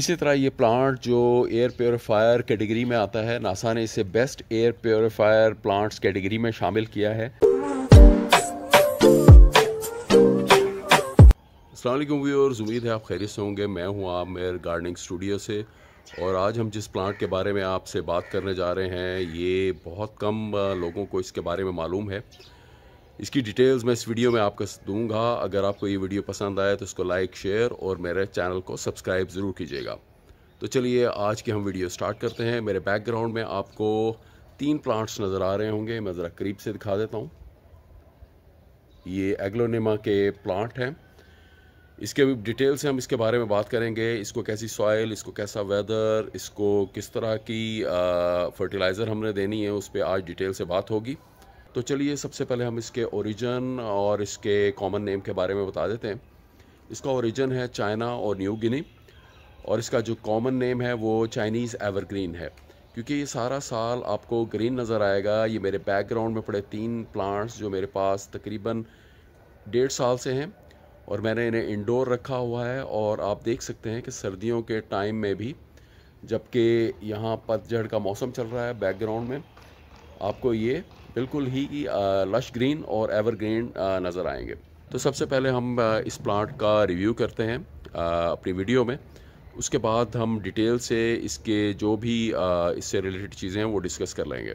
इसी तरह ये प्लांट जो एयर प्योरीफायर कैटेगरी में आता है नासा ने इसे best air purifier plants category में शामिल किया है अल्लाम व्यूअर्स उम्मीद है आप खैरियत से होंगे मैं आप आमिर गार्डनिंग स्टूडियो से और आज हम जिस प्लांट के बारे में आपसे बात करने जा रहे हैं ये बहुत कम लोगों को इसके बारे में मालूम है इसकी डिटेल्स मैं इस वीडियो में आपको दूंगा अगर आपको ये वीडियो पसंद आए तो इसको लाइक शेयर और मेरे चैनल को सब्सक्राइब ज़रूर कीजिएगा तो चलिए आज की हम वीडियो स्टार्ट करते हैं मेरे बैकग्राउंड में आपको तीन प्लांट्स नज़र आ रहे होंगे मैं ज़रा करीब से दिखा देता हूँ ये एग्लोनेमा के प्लांट हैं इसके भी डिटेल से हम इसके बारे में बात करेंगे इसको कैसी सॉइल इसको कैसा वेदर इसको किस तरह की फ़र्टिलाइज़र हमने देनी है उस पर आज डिटेल से बात होगी तो चलिए सबसे पहले हम इसके ओरिजन और इसके कॉमन नेम के बारे में बता देते हैं इसका ओरिजन है चाइना और न्यू गिनी और इसका जो कॉमन नेम है वो चाइनीज़ एवरग्रीन है क्योंकि ये सारा साल आपको ग्रीन नज़र आएगा ये मेरे बैकग्राउंड में पड़े तीन प्लांट्स जो मेरे पास तकरीबन डेढ़ साल से हैं और मैंने इन्हें इंडोर रखा हुआ है और आप देख सकते हैं कि सर्दियों के टाइम में भी जबकि यहाँ पतझड़ का मौसम चल रहा है बैकग्राउंड में आपको ये बिल्कुल ही लश ग्रीन और एवरग्रीन नज़र आएंगे तो सबसे पहले हम इस प्लांट का रिव्यू करते हैं अपनी वीडियो में उसके बाद हम डिटेल से इसके जो भी इससे रिलेटेड चीज़ें हैं वो डिस्कस कर लेंगे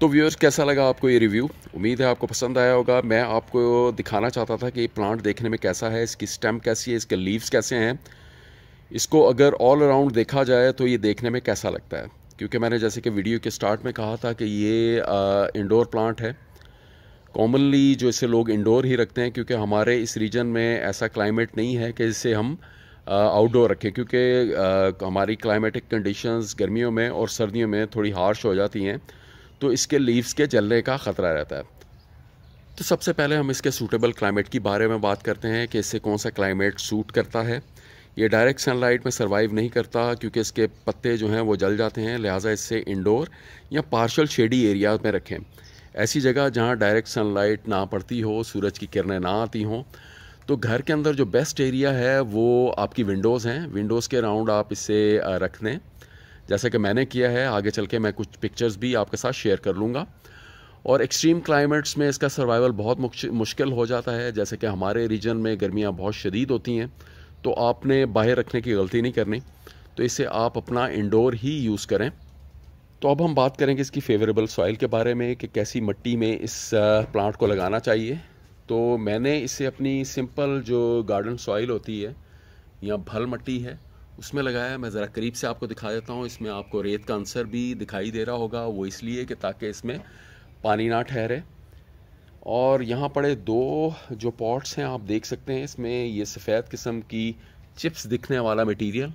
तो व्यूअर्स कैसा लगा आपको ये रिव्यू उम्मीद है आपको पसंद आया होगा मैं आपको दिखाना चाहता था कि प्लांट देखने में कैसा है इसकी स्टेम कैसी है इसके लीव्स कैसे हैं इसको अगर ऑल अराउंड देखा जाए तो ये देखने में कैसा लगता है क्योंकि मैंने जैसे कि वीडियो के स्टार्ट में कहा था कि ये इंडोर प्लांट है कॉमनली जो इसे लोग इंडोर ही रखते हैं क्योंकि हमारे इस रीजन में ऐसा क्लाइमेट नहीं है कि इसे हम आउटडोर रखें क्योंकि हमारी क्लाइमेटिक कंडीशंस गर्मियों में और सर्दियों में थोड़ी हार्श हो जाती हैं तो इसके लीव्स के जलने का ख़तरा रहता है तो सबसे पहले हम इसके सूटेबल क्लाइमेट के बारे में बात करते हैं कि इससे कौन सा क्लाइमेट सूट करता है ये डायरेक्ट सनलाइट में सर्वाइव नहीं करता क्योंकि इसके पत्ते जो हैं वो जल जाते हैं लिहाजा इससे इंडोर या पार्शल शेडी एरिया में रखें ऐसी जगह जहाँ डायरेक्ट सनलाइट ना पड़ती हो सूरज की किरणें ना आती हों तो घर के अंदर जो बेस्ट एरिया है वो आपकी विंडोज़ हैं विंडोज़ के राउंड आप इसे रख दें जैसे कि मैंने किया है आगे चल के मैं कुछ पिक्चर्स भी आपके साथ शेयर कर लूँगा और एक्सट्रीम क्लाइमेट्स में इसका सर्वाइवल बहुत मुश्किल हो जाता है जैसे कि हमारे रीजन में गर्मियाँ बहुत शदीद होती हैं तो आपने बाहर रखने की गलती नहीं करनी तो इसे आप अपना इंडोर ही यूज़ करें तो अब हम बात करेंगे इसकी फेवरेबल सॉइल के बारे में कि कैसी मिट्टी में इस प्लांट को लगाना चाहिए तो मैंने इसे अपनी सिंपल जो गार्डन सॉइल होती है या भल मट्टी है उसमें लगाया मैं ज़रा करीब से आपको दिखा देता हूँ इसमें आपको रेत का आंसर भी दिखाई दे रहा होगा वो इसलिए कि ताकि इसमें पानी ना ठहरे और यहाँ पड़े दो जो पॉट्स हैं आप देख सकते हैं इसमें ये सफ़ेद किस्म की चिप्स दिखने वाला मटेरियल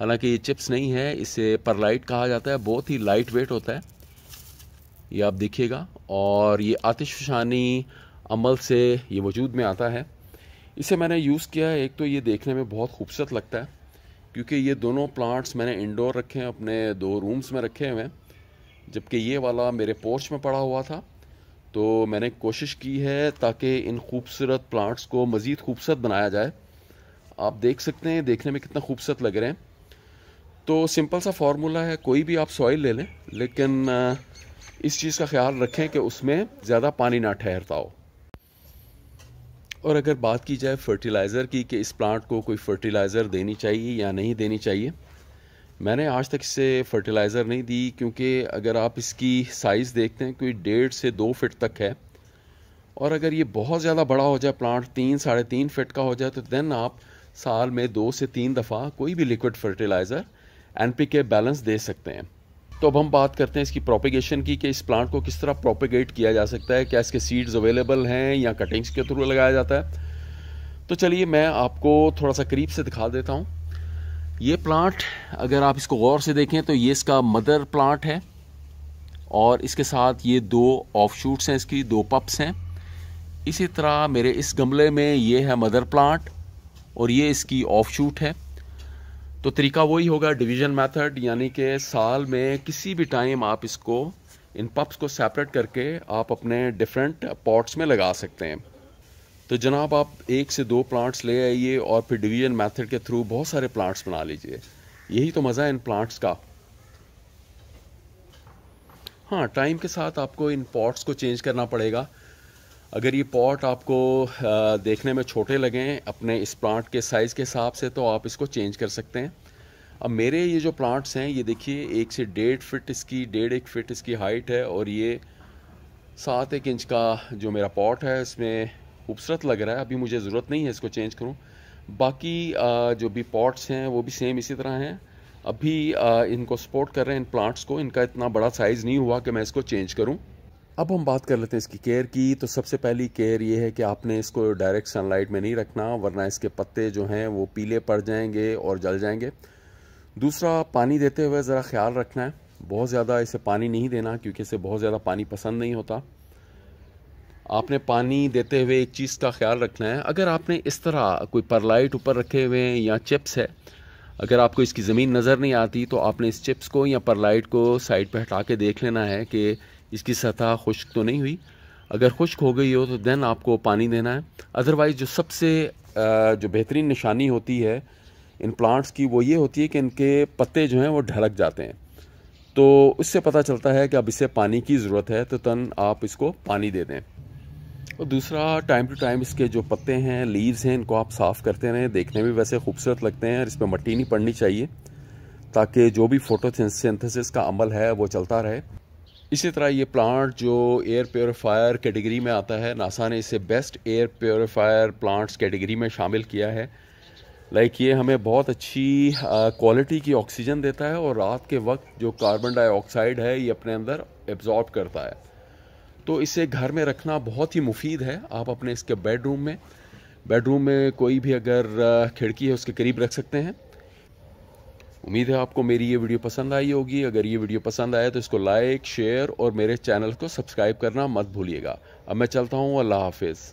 हालांकि ये चिप्स नहीं है इसे परलाइट कहा जाता है बहुत ही लाइट वेट होता है ये आप देखिएगा और ये आतिशानी अमल से ये वजूद में आता है इसे मैंने यूज़ किया है एक तो ये देखने में बहुत खूबसूरत लगता है क्योंकि ये दोनों प्लांट्स मैंने इंडोर रखे हैं अपने दो रूम्स में रखे हुए हैं जबकि ये वाला मेरे पोर्च में पड़ा हुआ था तो मैंने कोशिश की है ताकि इन खूबसूरत प्लांट्स को मज़ीद खूबसूरत बनाया जाए आप देख सकते हैं देखने में कितना खूबसूरत लग रहे हैं तो सिंपल सा फार्मूला है कोई भी आप सॉइल ले लें लेकिन इस चीज़ का ख्याल रखें कि उसमें ज़्यादा पानी ना ठहरता हो और अगर बात की जाए फर्टिलाइज़र की कि इस प्लांट को कोई फर्टिलाइज़र देनी चाहिए या नहीं देनी चाहिए मैंने आज तक इसे फर्टिलाइज़र नहीं दी क्योंकि अगर आप इसकी साइज़ देखते हैं कोई डेढ़ से दो फिट तक है और अगर ये बहुत ज़्यादा बड़ा हो जाए प्लांट तीन साढ़े तीन फिट का हो जाए तो देन आप साल में दो से तीन दफ़ा कोई भी लिक्विड फर्टिलाइज़र एन बैलेंस दे सकते हैं तो अब हम बात करते हैं इसकी प्रोपिगेशन की कि इस प्लांट को किस तरह प्रोपिगेट किया जा सकता है क्या इसके सीड्स अवेलेबल हैं या कटिंग्स के थ्रू लगाया जाता है तो चलिए मैं आपको थोड़ा सा करीब से दिखा देता हूँ ये प्लांट अगर आप इसको गौर से देखें तो ये इसका मदर प्लांट है और इसके साथ ये दो ऑफ शूट्स हैं इसकी दो पप्स हैं इसी तरह मेरे इस गमले में ये है मदर प्लांट और ये इसकी ऑफ शूट है तो तरीका वही होगा डिवीजन मेथड यानी कि साल में किसी भी टाइम आप इसको इन पप्स को सेपरेट करके आप अपने डिफरेंट पॉट्स में लगा सकते हैं तो जनाब आप एक से दो प्लांट्स ले आइए और फिर डिवीजन मेथड के थ्रू बहुत सारे प्लांट्स बना लीजिए यही तो मज़ा है इन प्लांट्स का हाँ टाइम के साथ आपको इन पॉट्स को चेंज करना पड़ेगा अगर ये पॉट आपको देखने में छोटे लगें अपने इस प्लांट के साइज़ के हिसाब से तो आप इसको चेंज कर सकते हैं अब मेरे ये जो प्लांट्स हैं ये देखिए एक से डेढ़ फिट इसकी डेढ़ एक फिट इसकी हाइट है और ये सात एक इंच का जो मेरा पॉट है इसमें खूबसूरत लग रहा है अभी मुझे ज़रूरत नहीं है इसको चेंज करूँ बाकी जो भी पॉट्स हैं वो भी सेम इसी तरह हैं अभी इनको सपोर्ट कर रहे हैं इन प्लांट्स को इनका इतना बड़ा साइज़ नहीं हुआ कि मैं इसको चेंज करूँ अब हम बात कर लेते हैं इसकी केयर की तो सबसे पहली केयर ये है कि आपने इसको डायरेक्ट सनलाइट में नहीं रखना वरना इसके पत्ते जो हैं वो पीले पड़ जाएंगे और जल जाएंगे दूसरा पानी देते हुए ज़रा ख्याल रखना है बहुत ज़्यादा इसे पानी नहीं देना क्योंकि इसे बहुत ज़्यादा पानी पसंद नहीं होता आपने पानी देते हुए एक चीज़ का ख्याल रखना है अगर आपने इस तरह कोई परलाइट ऊपर रखे हुए हैं या चिप्स है अगर आपको इसकी ज़मीन नज़र नहीं आती तो आपने इस चिप्स को या परलाइट को साइड पर हटा के देख लेना है कि इसकी सतह खुश्क तो नहीं हुई अगर खुश्क हो गई हो तो देन आपको पानी देना है अदरवाइज़ जो सबसे जो बेहतरीन निशानी होती है इन प्लांट्स की वो ये होती है कि इनके पत्ते जो हैं वो ढलक जाते हैं तो उससे पता चलता है कि अब इसे पानी की ज़रूरत है तो तन आप इसको पानी दे दें और दूसरा टाइम टू टाइम इसके जो पत्ते हैं लीव्स हैं इनको आप साफ़ करते रहें देखने में वैसे खूबसूरत लगते हैं और इस पर मट्टी नहीं पड़नी चाहिए ताकि जो भी फोटो सिंथेसिस का अमल है वो चलता रहे इसी तरह ये प्लांट जो एयर प्योरीफायर कैटेगरी में आता है नासा ने इसे best air purifier plants category में शामिल किया है लाइक ये हमें बहुत अच्छी क्वालिटी की ऑक्सीजन देता है और रात के वक्त जो कार्बन डाइऑक्साइड है ये अपने अंदर एब्जॉर्ब करता है तो इसे घर में रखना बहुत ही मुफीद है आप अपने इसके बेडरूम में बेडरूम में कोई भी अगर खिड़की है उसके करीब रख सकते हैं उम्मीद है आपको मेरी ये वीडियो पसंद आई होगी अगर ये वीडियो पसंद आए तो इसको लाइक शेयर और मेरे चैनल को सब्सक्राइब करना मत भूलिएगा अब मैं चलता हूँ अल्लाह हाफिज़